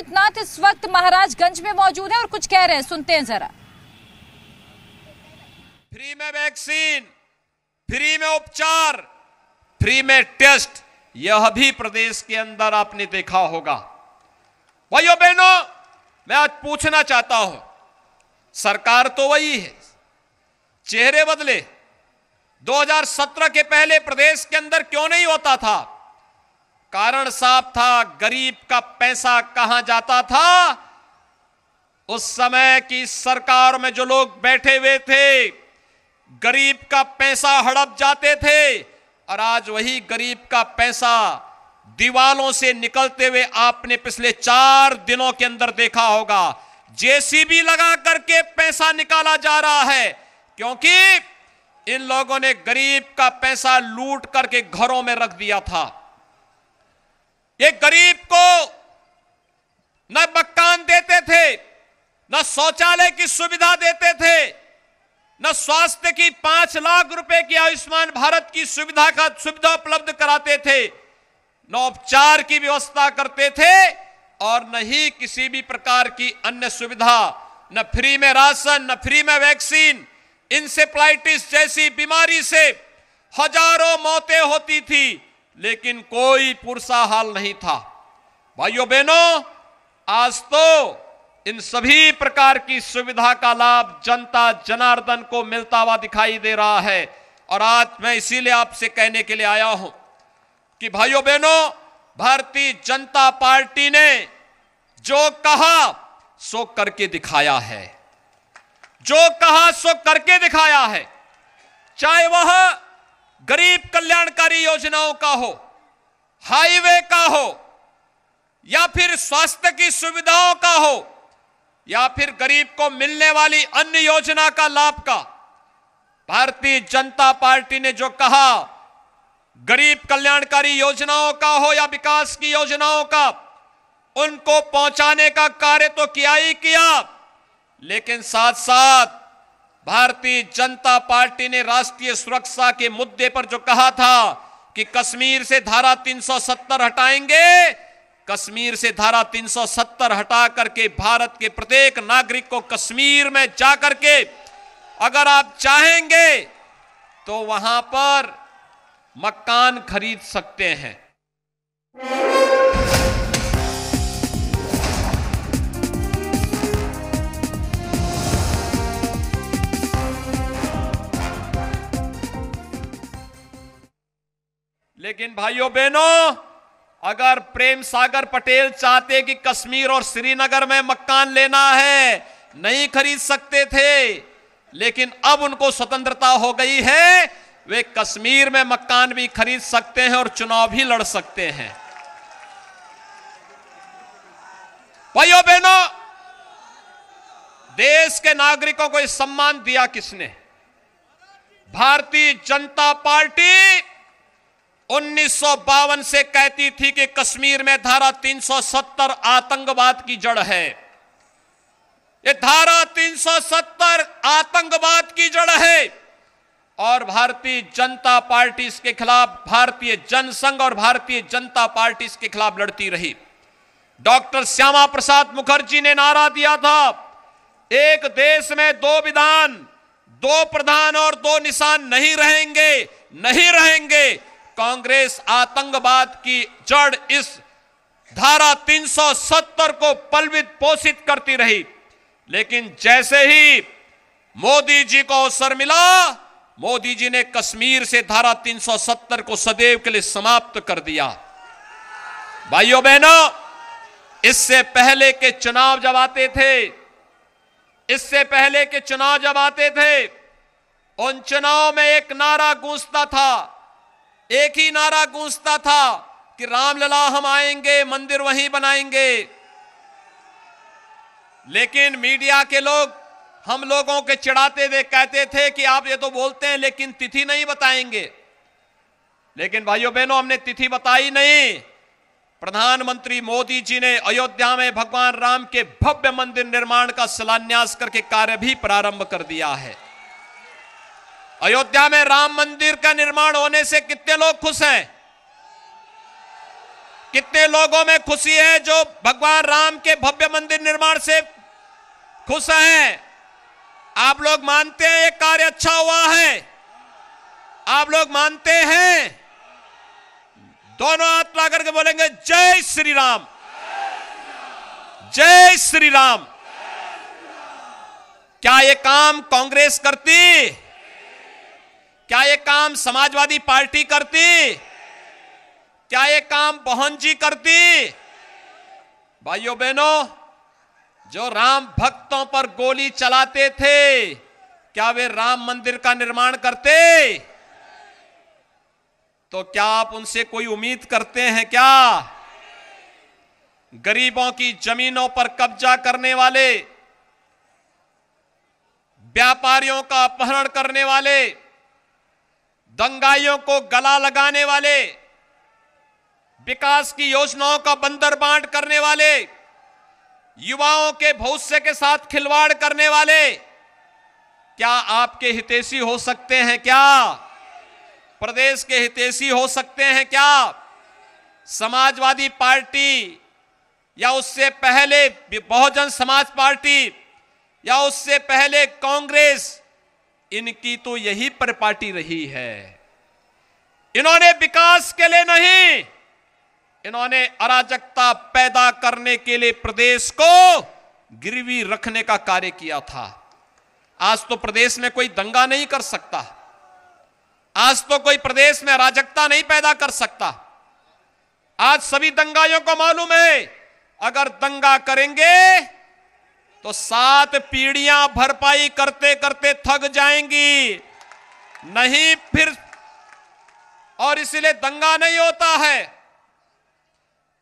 आदित्यनाथ इस वक्त महाराजगंज में मौजूद है और कुछ कह रहे हैं सुनते हैं जरा फ्री में वैक्सीन फ्री में उपचार फ्री में टेस्ट यह भी प्रदेश के अंदर आपने देखा होगा भाइयों बहनों मैं आज पूछना चाहता हूं सरकार तो वही है चेहरे बदले 2017 के पहले प्रदेश के अंदर क्यों नहीं होता था कारण साफ था गरीब का पैसा कहां जाता था उस समय की सरकार में जो लोग बैठे हुए थे गरीब का पैसा हड़प जाते थे और आज वही गरीब का पैसा दीवालों से निकलते हुए आपने पिछले चार दिनों के अंदर देखा होगा जेसीबी लगा करके पैसा निकाला जा रहा है क्योंकि इन लोगों ने गरीब का पैसा लूट करके घरों में रख दिया था ये गरीब को न मकान देते थे न शौचालय की सुविधा देते थे न स्वास्थ्य की पांच लाख रुपए की आयुष्मान भारत की सुविधा का सुविधा उपलब्ध कराते थे न उपचार की व्यवस्था करते थे और न ही किसी भी प्रकार की अन्य सुविधा न फ्री में राशन न फ्री में वैक्सीन इंसेप्लाइटिस जैसी बीमारी से हजारों मौतें होती थी लेकिन कोई पुरसा हाल नहीं था भाइयों बहनों आज तो इन सभी प्रकार की सुविधा का लाभ जनता जनार्दन को मिलता हुआ दिखाई दे रहा है और आज मैं इसीलिए आपसे कहने के लिए आया हूं कि भाइयों बहनों भारतीय जनता पार्टी ने जो कहा सो करके दिखाया है जो कहा सो करके दिखाया है चाहे वह गरीब कल्याणकारी योजनाओं का हो हाईवे का हो या फिर स्वास्थ्य की सुविधाओं का हो या फिर गरीब को मिलने वाली अन्य योजना का लाभ का भारतीय जनता पार्टी ने जो कहा गरीब कल्याणकारी योजनाओं का हो या विकास की योजनाओं का उनको पहुंचाने का कार्य तो किया ही किया लेकिन साथ साथ भारतीय जनता पार्टी ने राष्ट्रीय सुरक्षा के मुद्दे पर जो कहा था कि कश्मीर से धारा 370 हटाएंगे कश्मीर से धारा 370 हटा करके भारत के प्रत्येक नागरिक को कश्मीर में जाकर के अगर आप चाहेंगे तो वहां पर मकान खरीद सकते हैं लेकिन भाइयों बहनों अगर प्रेम सागर पटेल चाहते कि कश्मीर और श्रीनगर में मकान लेना है नहीं खरीद सकते थे लेकिन अब उनको स्वतंत्रता हो गई है वे कश्मीर में मकान भी खरीद सकते हैं और चुनाव भी लड़ सकते हैं भाइयों बहनों देश के नागरिकों को इस सम्मान दिया किसने भारतीय जनता पार्टी उन्नीस से कहती थी कि कश्मीर में धारा 370 आतंकवाद की जड़ है ये धारा 370 आतंकवाद की जड़ है और भारतीय जनता पार्टी के खिलाफ भारतीय जनसंघ और भारतीय जनता पार्टी के खिलाफ लड़ती रही डॉक्टर श्यामा प्रसाद मुखर्जी ने नारा दिया था एक देश में दो विधान दो प्रधान और दो निशान नहीं रहेंगे नहीं रहेंगे कांग्रेस आतंकवाद की जड़ इस धारा 370 को पलवित पोषित करती रही लेकिन जैसे ही मोदी जी को अवसर मिला मोदी जी ने कश्मीर से धारा 370 को सदैव के लिए समाप्त कर दिया भाइयों बहनों इससे पहले के चुनाव जब आते थे इससे पहले के चुनाव जब आते थे उन चुनाव में एक नारा गूंजता था एक ही नारा गूंजता था कि रामलला हम आएंगे मंदिर वहीं बनाएंगे लेकिन मीडिया के लोग हम लोगों के चिढ़ाते हुए कहते थे कि आप ये तो बोलते हैं लेकिन तिथि नहीं बताएंगे लेकिन भाइयों बहनों हमने तिथि बताई नहीं प्रधानमंत्री मोदी जी ने अयोध्या में भगवान राम के भव्य मंदिर निर्माण का शिलान्यास करके कार्य भी प्रारंभ कर दिया है अयोध्या में राम मंदिर का निर्माण होने से कितने लोग खुश हैं कितने लोगों में खुशी है जो भगवान राम के भव्य मंदिर निर्माण से खुश हैं आप लोग मानते हैं ये कार्य अच्छा हुआ है आप लोग मानते हैं दोनों हाथ ला करके बोलेंगे जय श्री राम जय श्री राम क्या ये काम कांग्रेस करती क्या ये काम समाजवादी पार्टी करती क्या ये काम बहन जी करती भाइयों बहनों जो राम भक्तों पर गोली चलाते थे क्या वे राम मंदिर का निर्माण करते तो क्या आप उनसे कोई उम्मीद करते हैं क्या गरीबों की जमीनों पर कब्जा करने वाले व्यापारियों का अपहरण करने वाले दंगाइयों को गला लगाने वाले विकास की योजनाओं का बंदर बांट करने वाले युवाओं के भविष्य के साथ खिलवाड़ करने वाले क्या आपके हितेशी हो सकते हैं क्या प्रदेश के हितेशी हो सकते हैं क्या समाजवादी पार्टी या उससे पहले बहुजन समाज पार्टी या उससे पहले कांग्रेस इनकी तो यही परपाटी रही है इन्होंने विकास के लिए नहीं इन्होंने अराजकता पैदा करने के लिए प्रदेश को गिरवी रखने का कार्य किया था आज तो प्रदेश में कोई दंगा नहीं कर सकता आज तो कोई प्रदेश में अराजकता नहीं पैदा कर सकता आज सभी दंगाइयों को मालूम है अगर दंगा करेंगे तो सात पीढ़ियां भरपाई करते करते थक जाएंगी नहीं फिर और इसलिए दंगा नहीं होता है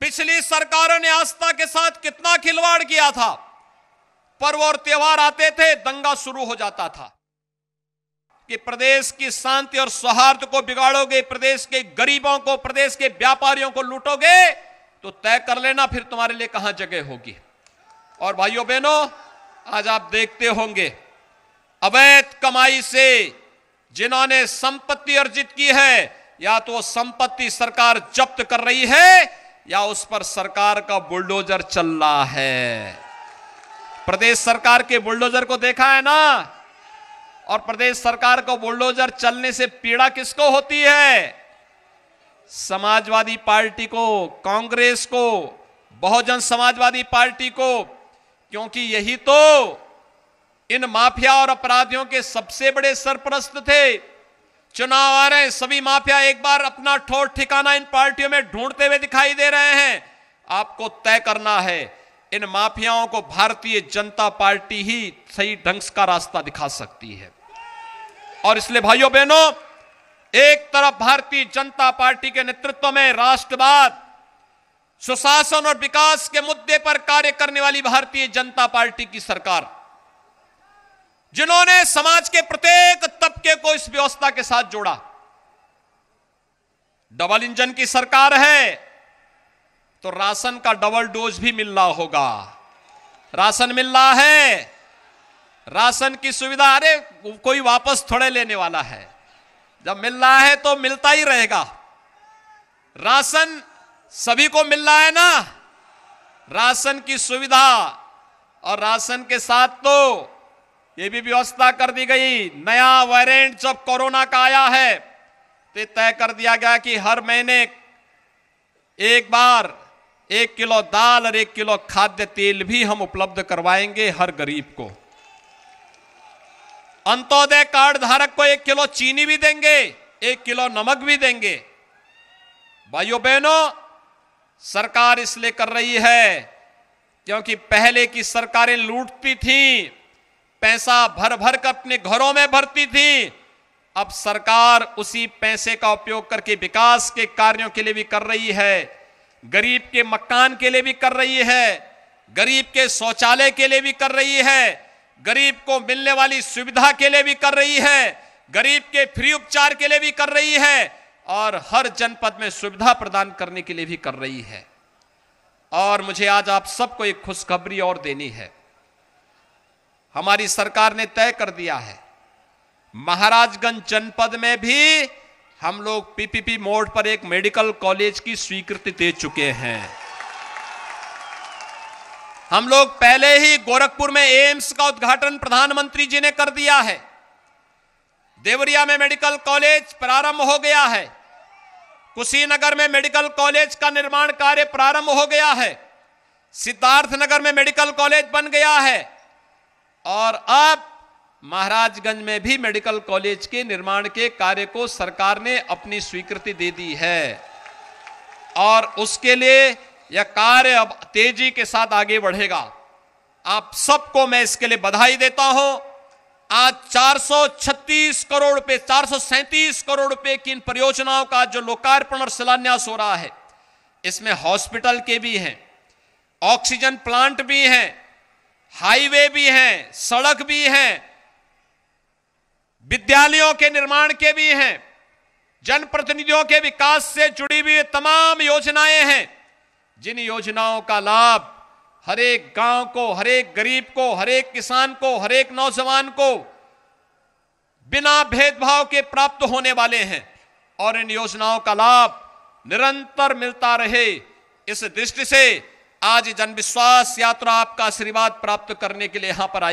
पिछली सरकारों ने आस्था के साथ कितना खिलवाड़ किया था पर्व और त्योहार आते थे दंगा शुरू हो जाता था कि प्रदेश की शांति और सौहार्द को बिगाड़ोगे प्रदेश के गरीबों को प्रदेश के व्यापारियों को लूटोगे तो तय कर लेना फिर तुम्हारे लिए कहां जगह होगी और भाइयों बहनों आज आप देखते होंगे अवैध कमाई से जिन्होंने संपत्ति अर्जित की है या तो संपत्ति सरकार जब्त कर रही है या उस पर सरकार का बुलडोजर चल रहा है प्रदेश सरकार के बुलडोजर को देखा है ना और प्रदेश सरकार को बुलडोजर चलने से पीड़ा किसको होती है समाजवादी पार्टी को कांग्रेस को बहुजन समाजवादी पार्टी को क्योंकि यही तो इन माफिया और अपराधियों के सबसे बड़े सरप्रस्त थे चुनाव आ रहे हैं सभी माफिया एक बार अपना ठोर ठिकाना इन पार्टियों में ढूंढते हुए दिखाई दे रहे हैं आपको तय करना है इन माफियाओं को भारतीय जनता पार्टी ही सही ढंग का रास्ता दिखा सकती है और इसलिए भाइयों बहनों एक तरफ भारतीय जनता पार्टी के नेतृत्व में राष्ट्रवाद सुशासन और विकास के मुद्दे पर कार्य करने वाली भारतीय जनता पार्टी की सरकार जिन्होंने समाज के प्रत्येक तबके को इस व्यवस्था के साथ जोड़ा डबल इंजन की सरकार है तो राशन का डबल डोज भी मिल रहा होगा राशन मिल रहा है राशन की सुविधा अरे कोई वापस थोड़े लेने वाला है जब मिल रहा है तो मिलता ही रहेगा राशन सभी को मिल रहा है ना राशन की सुविधा और राशन के साथ तो ये भी व्यवस्था कर दी गई नया वेरिएंट जब कोरोना का आया है तो तय कर दिया गया कि हर महीने एक बार एक किलो दाल और एक किलो खाद्य तेल भी हम उपलब्ध करवाएंगे हर गरीब को अंत्योदय कार्ड धारक को एक किलो चीनी भी देंगे एक किलो नमक भी देंगे भाइयों बहनों सरकार इसलिए कर रही है क्योंकि पहले की सरकारें लूटती थी पैसा भर भर कर अपने घरों में भरती थी अब सरकार उसी पैसे का उपयोग करके विकास के कार्यों के लिए भी कर रही है गरीब के मकान के लिए भी कर रही है गरीब के शौचालय के लिए भी कर रही है गरीब को मिलने वाली सुविधा के लिए भी कर रही है गरीब के फ्री उपचार के लिए भी कर रही है और हर जनपद में सुविधा प्रदान करने के लिए भी कर रही है और मुझे आज आप सबको एक खुशखबरी और देनी है हमारी सरकार ने तय कर दिया है महाराजगंज जनपद में भी हम लोग पीपीपी मोड पर एक मेडिकल कॉलेज की स्वीकृति दे चुके हैं हम लोग पहले ही गोरखपुर में एम्स का उद्घाटन प्रधानमंत्री जी ने कर दिया है देवरिया में मेडिकल कॉलेज प्रारंभ हो गया है कुशीनगर में मेडिकल कॉलेज का निर्माण कार्य प्रारंभ हो गया है सिद्धार्थनगर में मेडिकल कॉलेज बन गया है और अब महाराजगंज में भी मेडिकल कॉलेज के निर्माण के कार्य को सरकार ने अपनी स्वीकृति दे दी है और उसके लिए यह कार्य अब तेजी के साथ आगे बढ़ेगा आप सबको मैं इसके लिए बधाई देता हूं आज 436 करोड़ रुपए चार करोड़ रुपए की इन परियोजनाओं का जो लोकार्पण और शिलान्यास हो रहा है इसमें हॉस्पिटल के भी हैं ऑक्सीजन प्लांट भी हैं हाईवे भी हैं सड़क भी हैं विद्यालयों के निर्माण के भी हैं जनप्रतिनिधियों के विकास से जुड़ी हुई तमाम योजनाएं हैं जिन योजनाओं का लाभ हर एक गांव को हर एक गरीब को हर एक किसान को हर एक नौजवान को बिना भेदभाव के प्राप्त होने वाले हैं और इन योजनाओं का लाभ निरंतर मिलता रहे इस दृष्टि से आज जनविश्वास यात्रा आपका आशीर्वाद प्राप्त करने के लिए यहां पर आई